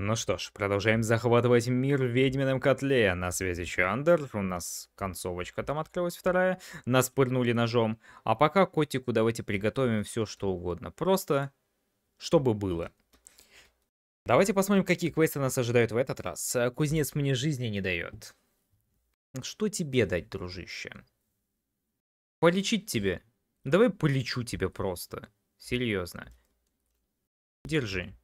Ну что ж, продолжаем захватывать мир в ведьмином котле. На связи Чандер, у нас концовочка там открылась вторая. Нас пырнули ножом. А пока котику давайте приготовим все что угодно. Просто, чтобы было. Давайте посмотрим, какие квесты нас ожидают в этот раз. Э, кузнец мне жизни не дает. Что тебе дать, дружище? Полечить тебе? Давай полечу тебе просто. Серьезно. Держи.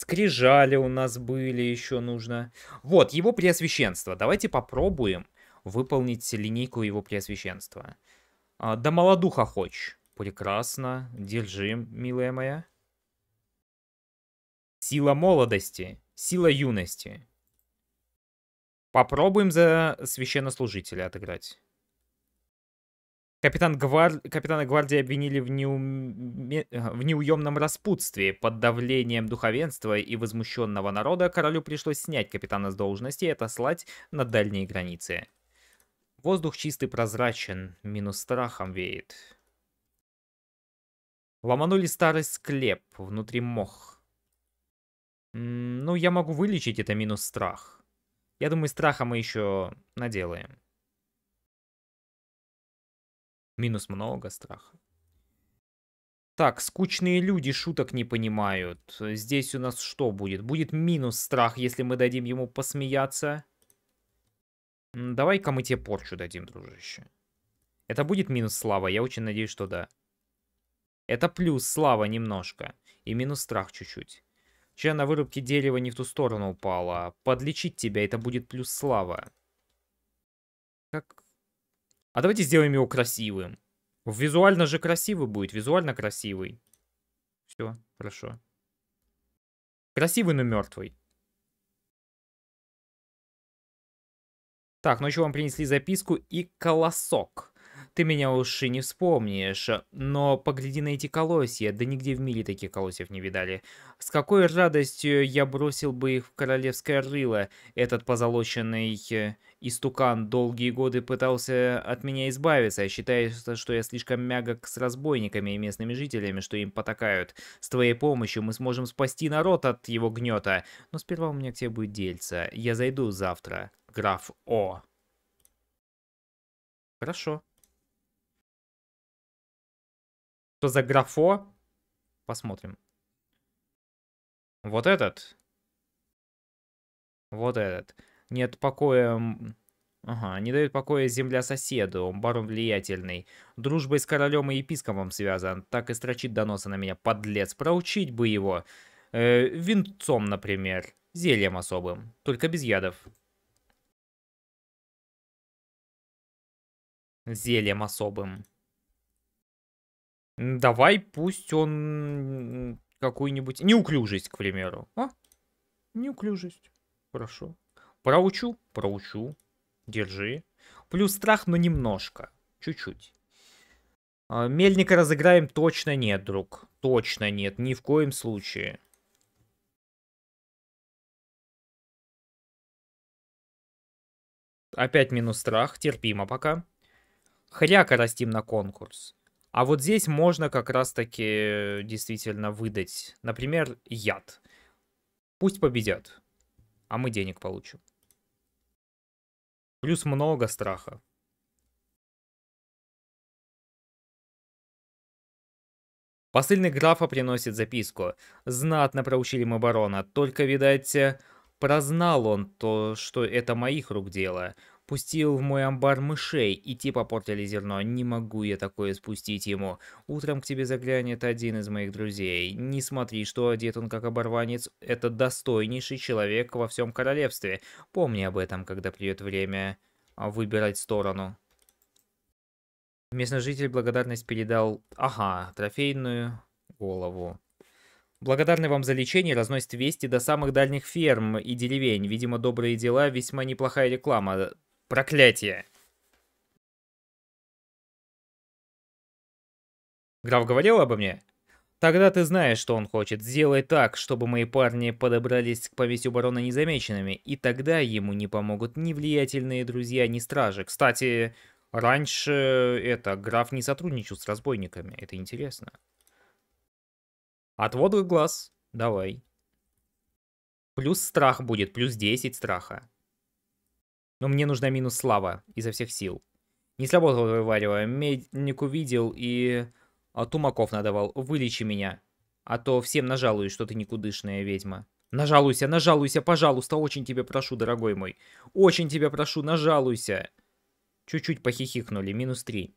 Скрижали у нас были еще нужно. Вот, его преосвященство. Давайте попробуем выполнить линейку его преосвященства. А, да молодуха хочешь. Прекрасно. Держи, милая моя. Сила молодости. Сила юности. Попробуем за священнослужителя отыграть. Капитан Гвар... Капитана гвардии обвинили в, неуме... Э, в неуемном распутстве. Под давлением духовенства и возмущенного народа королю пришлось снять капитана с должности и отослать на дальние границы. Воздух чистый прозрачен, минус страхом веет. Ломанули старый склеп, внутри мох. ну, я могу вылечить это минус страх. Я думаю, страха мы еще наделаем. Минус много страха. Так, скучные люди шуток не понимают. Здесь у нас что будет? Будет минус страх, если мы дадим ему посмеяться. Давай-ка мы тебе порчу дадим, дружище. Это будет минус слава, я очень надеюсь, что да. Это плюс слава немножко. И минус страх чуть-чуть. Чья на вырубке дерева не в ту сторону упала. Подлечить тебя, это будет плюс слава. Как а давайте сделаем его красивым. Визуально же красивый будет, визуально красивый. Все, хорошо. Красивый, но мертвый. Так, ночью ну вам принесли записку и колосок ты меня уж и не вспомнишь. Но погляди на эти колосья, да нигде в мире таких колосьев не видали. С какой радостью я бросил бы их в королевское рыло. Этот позолоченный э, истукан долгие годы пытался от меня избавиться, считая, что я слишком мягок с разбойниками и местными жителями, что им потакают. С твоей помощью мы сможем спасти народ от его гнета. Но сперва у меня к тебе будет дельца. Я зайду завтра. Граф О. Хорошо. Что за графо? Посмотрим. Вот этот. Вот этот. Нет покоя... Ага, не дает покоя земля соседу, барон влиятельный. дружба с королем и епископом связан. Так и строчит доносы на меня, подлец. Проучить бы его. Э, винцом, например. Зельем особым. Только без ядов. Зельем особым. Давай пусть он какую-нибудь... Неуклюжесть, к примеру. А? Неуклюжесть. Хорошо. Проучу? Проучу. Держи. Плюс страх, но немножко. Чуть-чуть. А, Мельника разыграем точно нет, друг. Точно нет. Ни в коем случае. Опять минус страх. Терпимо пока. Хряка растим на конкурс. А вот здесь можно как раз-таки действительно выдать, например, яд. Пусть победят, а мы денег получим. Плюс много страха. Посыльный графа приносит записку. Знатно проучили мы барона, только, видать, э, прознал он то, что это моих рук дело. Пустил в мой амбар мышей, и те типа попортили зерно. Не могу я такое спустить ему. Утром к тебе заглянет один из моих друзей. Не смотри, что одет он как оборванец. Это достойнейший человек во всем королевстве. Помни об этом, когда придет время выбирать сторону. Местный житель благодарность передал, ага, трофейную голову. Благодарны вам за лечение, разносит вести до самых дальних ферм и деревень. Видимо, добрые дела, весьма неплохая реклама. Проклятие. Граф говорил обо мне? Тогда ты знаешь, что он хочет. Сделай так, чтобы мои парни подобрались к повесью барона незамеченными, и тогда ему не помогут ни влиятельные друзья, ни стражи. Кстати, раньше э, это граф не сотрудничал с разбойниками. Это интересно. Отвод глаз. Давай. Плюс страх будет, плюс 10 страха. Но мне нужна минус слава изо всех сил. Не сработало вываривая. Медник увидел и... А, тумаков надавал. Вылечи меня. А то всем нажалуюсь, что ты никудышная ведьма. Нажалуйся, нажалуйся, пожалуйста, очень тебя прошу, дорогой мой. Очень тебя прошу, нажалуйся. Чуть-чуть похихикнули, минус три.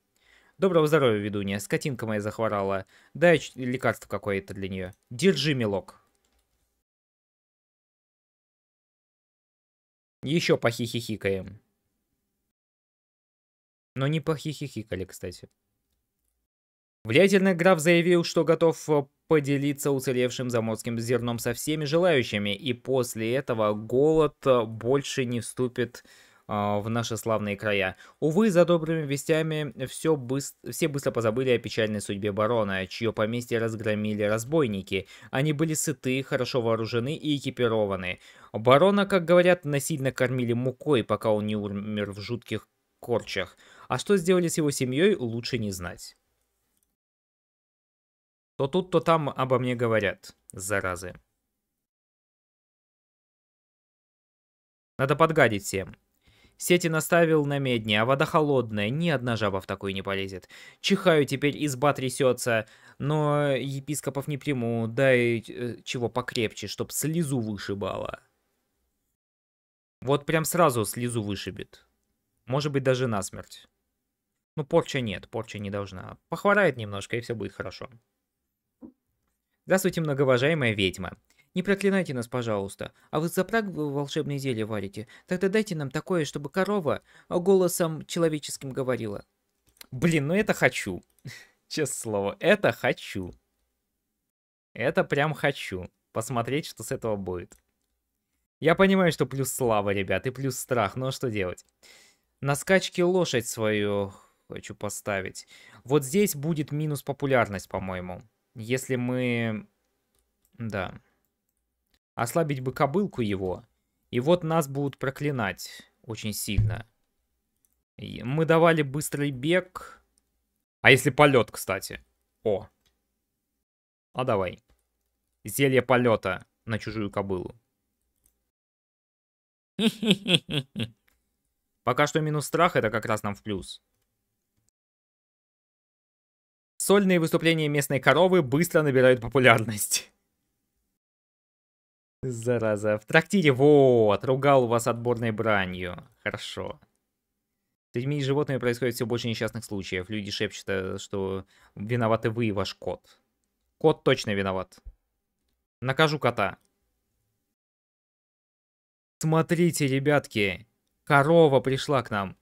Доброго здоровья, ведунья. Скотинка моя захворала. Дай лекарство какое-то для нее. Держи, милок. Еще похихихикаем. Но не похихихикали, кстати. Влиятельный граф заявил, что готов э, поделиться уцелевшим заморским зерном со всеми желающими, и после этого голод э, больше не вступит в а, в наши славные края. Увы, за добрыми вестями все, быс... все быстро позабыли о печальной судьбе барона, чье поместье разгромили разбойники. Они были сыты, хорошо вооружены и экипированы. Барона, как говорят, насильно кормили мукой, пока он не умер в жутких корчах. А что сделали с его семьей, лучше не знать. То тут, то там обо мне говорят, заразы. Надо подгадить всем. Сети наставил на медни, а вода холодная, ни одна жаба в такой не полезет. Чихаю теперь, изба трясется, но епископов не приму, дай э, чего покрепче, чтоб слезу вышибала. Вот прям сразу слезу вышибет. Может быть даже насмерть. Ну порча нет, порча не должна. Похворает немножко и все будет хорошо. Здравствуйте, многоуважаемая ведьма. Не проклинайте нас, пожалуйста. А вы за праг волшебные зелья варите? Тогда дайте нам такое, чтобы корова голосом человеческим говорила. Блин, ну это хочу. Честное слово, это хочу. Это прям хочу. Посмотреть, что с этого будет. Я понимаю, что плюс слава, ребят, и плюс страх, но что делать? На скачке лошадь свою хочу поставить. Вот здесь будет минус популярность, по-моему. Если мы... Да ослабить бы кобылку его, и вот нас будут проклинать очень сильно. мы давали быстрый бег. А если полет, кстати? О. А давай. Зелье полета на чужую кобылу. Пока что минус страх, это как раз нам в плюс. Сольные выступления местной коровы быстро набирают популярность. Зараза. В трактире, вот, ругал у вас отборной бранью. Хорошо. С людьми и животными происходит все больше несчастных случаев. Люди шепчут, э, что виноваты вы и ваш кот. Кот точно виноват. Накажу кота. Смотрите, ребятки, корова пришла к нам.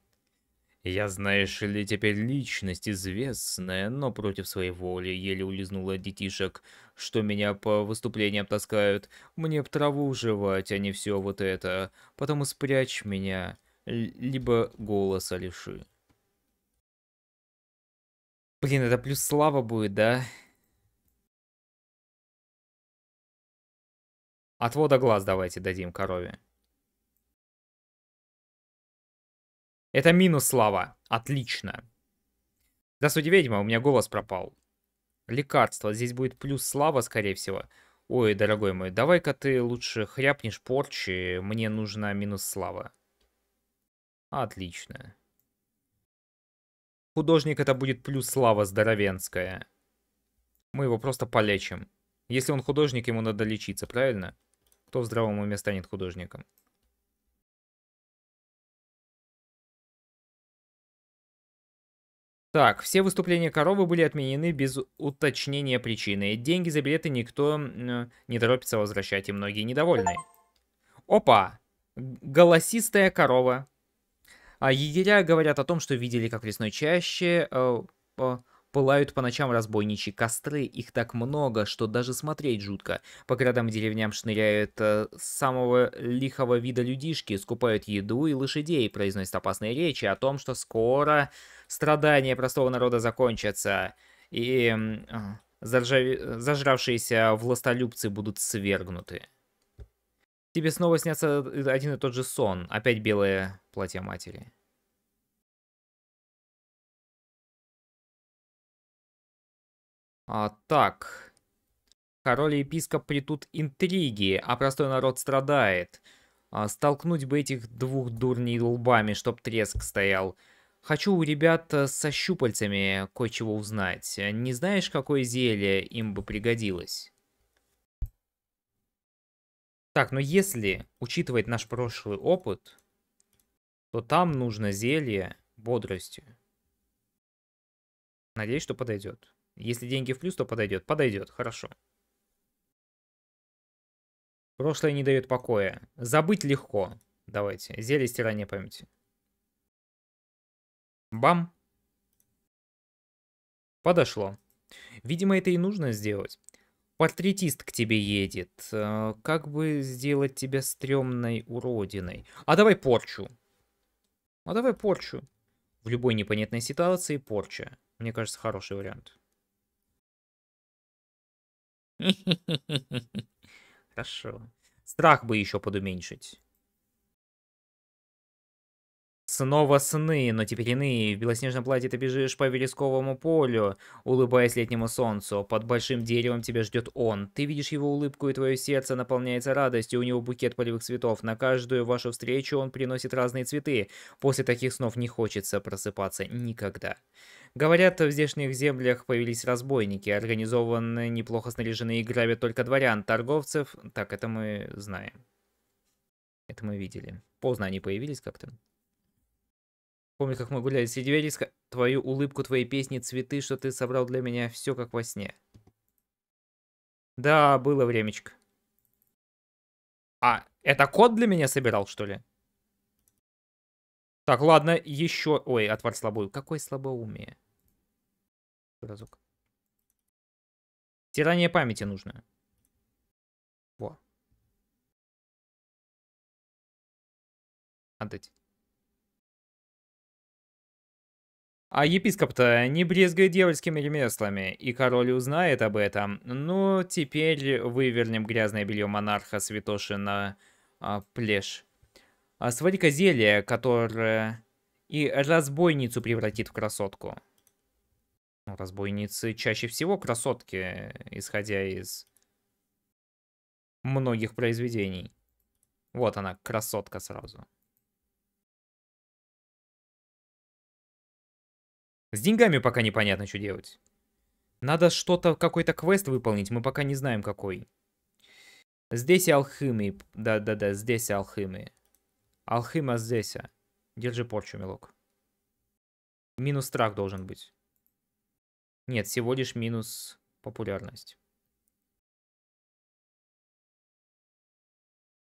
Я, знаешь ли, теперь личность известная, но против своей воли еле улизнула детишек что меня по выступлениям таскают. Мне б траву жевать, а не все вот это. Потом спрячь меня, либо голоса лиши. Блин, это плюс слава будет, да? Отвода глаз давайте дадим корове. Это минус слава. Отлично. Да Здравствуйте, ведьма, у меня голос пропал. Лекарство. Здесь будет плюс слава, скорее всего. Ой, дорогой мой, давай-ка ты лучше хряпнешь порчи. Мне нужна минус слава. Отлично. Художник это будет плюс слава здоровенская. Мы его просто полечим. Если он художник, ему надо лечиться, правильно? Кто в здравом уме станет художником? Так, все выступления коровы были отменены без уточнения причины. Деньги за билеты никто не торопится возвращать, и многие недовольны. Опа! Голосистая корова. А егеря говорят о том, что видели, как лесной чаще э, э, Пылают по ночам разбойничьи костры, их так много, что даже смотреть жутко. По городам и деревням шныряют э, самого лихого вида людишки, скупают еду и лошадей, произносят опасные речи о том, что скоро страдания простого народа закончатся. И э, а, заржав... зажравшиеся властолюбцы будут свергнуты. Тебе снова снятся э, один и тот же сон, опять белое платье матери. А, так. Король и епископ притут интриги, а простой народ страдает. А, столкнуть бы этих двух дурней лбами, чтоб треск стоял. Хочу у ребят э, со щупальцами кое-чего узнать. Не знаешь, какое зелье им бы пригодилось? Так, но если учитывать наш прошлый опыт, то там нужно зелье бодростью. Надеюсь, что подойдет. Если деньги в плюс, то подойдет. Подойдет, хорошо. Прошлое не дает покоя. Забыть легко. Давайте. Зелье стирания памяти. Бам. Подошло. Видимо, это и нужно сделать. Портретист к тебе едет. Э, как бы сделать тебя стрёмной уродиной? А давай порчу. А давай порчу. В любой непонятной ситуации порча. Мне кажется, хороший вариант. Хорошо. Страх бы еще подуменьшить. Снова сны, но теперь иные. В белоснежном платье ты бежишь по вересковому полю, улыбаясь летнему солнцу. Под большим деревом тебя ждет он. Ты видишь его улыбку, и твое сердце наполняется радостью. У него букет полевых цветов. На каждую вашу встречу он приносит разные цветы. После таких снов не хочется просыпаться никогда. Говорят, в здешних землях появились разбойники, организованные, неплохо снаряжены и грабят только дворян, торговцев. Так, это мы знаем. Это мы видели. Поздно они появились как-то. Помню, как мы гуляли среди вереска, твою улыбку, твои песни, цветы, что ты собрал для меня, все как во сне. Да, было времечко. А, это кот для меня собирал, что ли? Так, ладно, еще... Ой, отвар слабую. Какой слабоумие? Разок. Стирание памяти нужно. Во. Отдать. А епископ-то не брезгает дьявольскими ремеслами, и король узнает об этом. Ну, теперь вывернем грязное белье монарха Святоши на а, плешь. А свари-ка зелье, которое и разбойницу превратит в красотку. Ну, разбойницы чаще всего красотки, исходя из многих произведений. Вот она, красотка сразу. С деньгами пока непонятно, что делать. Надо что-то, какой-то квест выполнить, мы пока не знаем какой. Здесь и алхимии. Да-да-да, здесь и алхимии. Алхима здесь. А. Держи порчу, милок. Минус страх должен быть. Нет, всего лишь минус популярность.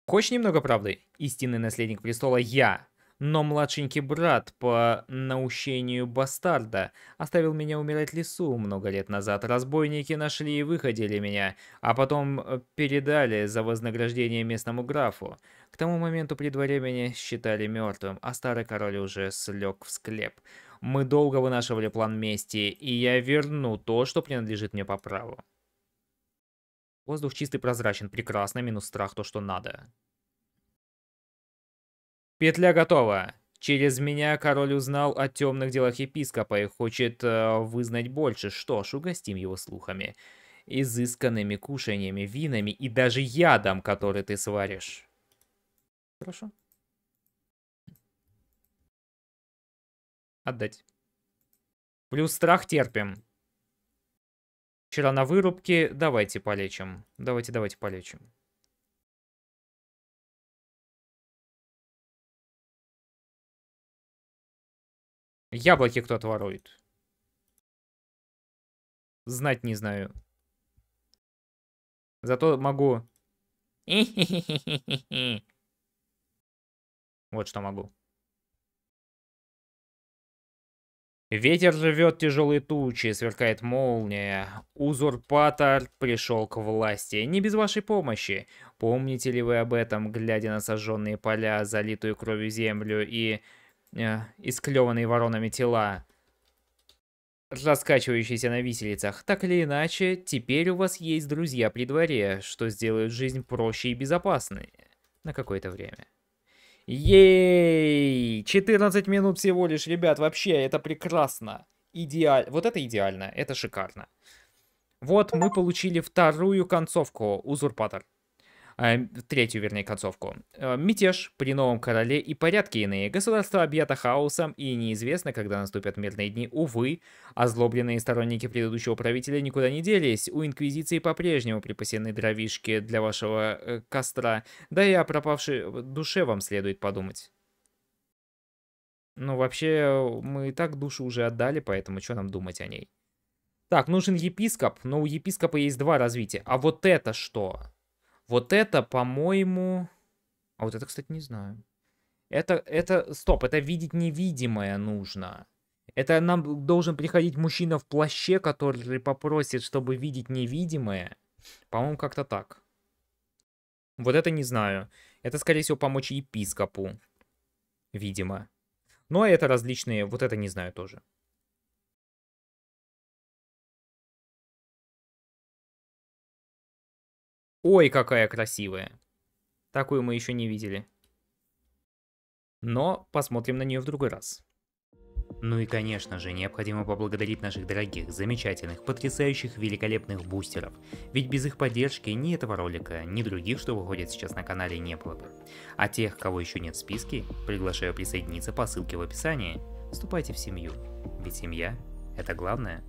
Хочешь немного правды? Истинный наследник престола я но младшенький брат по наущению бастарда оставил меня умирать в лесу много лет назад. Разбойники нашли и выходили меня, а потом э, передали за вознаграждение местному графу. К тому моменту при дворе меня считали мертвым, а старый король уже слег в склеп. Мы долго вынашивали план мести, и я верну то, что принадлежит мне по праву. Воздух чистый, прозрачен, прекрасно, минус страх, то, что надо. Петля готова. Через меня король узнал о темных делах епископа и хочет э, вызнать больше. Что ж, угостим его слухами. Изысканными кушаниями, винами и даже ядом, который ты сваришь. Хорошо. Отдать. Плюс страх терпим. Вчера на вырубке. Давайте полечим. Давайте, давайте полечим. Яблоки кто-то ворует. Знать не знаю. Зато могу... Вот что могу. Ветер живет тяжелые тучи, сверкает молния. Узурпатор пришел к власти. Не без вашей помощи. Помните ли вы об этом, глядя на сожженные поля, залитую кровью землю и Э, исклеванные воронами тела, раскачивающиеся на виселицах. Так или иначе, теперь у вас есть друзья при дворе, что сделает жизнь проще и безопасной на какое-то время. Ей! 14 минут всего лишь, ребят, вообще, это прекрасно. Идеаль... Вот это идеально, это шикарно. Вот мы получили вторую концовку, Узурпатор. А, третью, вернее, концовку. Э, мятеж при новом короле и порядки иные. Государство объято хаосом и неизвестно, когда наступят мирные дни. Увы, озлобленные сторонники предыдущего правителя никуда не делись. У Инквизиции по-прежнему припасены дровишки для вашего э, костра. Да и о пропавшей э, душе вам следует подумать. Ну, вообще, мы и так душу уже отдали, поэтому что нам думать о ней? Так, нужен епископ, но у епископа есть два развития. А вот это что? Вот это, по-моему... А вот это, кстати, не знаю. Это, это, стоп, это видеть невидимое нужно. Это нам должен приходить мужчина в плаще, который попросит, чтобы видеть невидимое. По-моему, как-то так. Вот это не знаю. Это, скорее всего, помочь епископу. Видимо. Ну, а это различные, вот это не знаю тоже. Ой, какая красивая. Такую мы еще не видели. Но посмотрим на нее в другой раз. Ну и конечно же, необходимо поблагодарить наших дорогих, замечательных, потрясающих, великолепных бустеров. Ведь без их поддержки ни этого ролика, ни других, что выходит сейчас на канале, не было бы. А тех, кого еще нет в списке, приглашаю присоединиться по ссылке в описании. Вступайте в семью, ведь семья – это главное.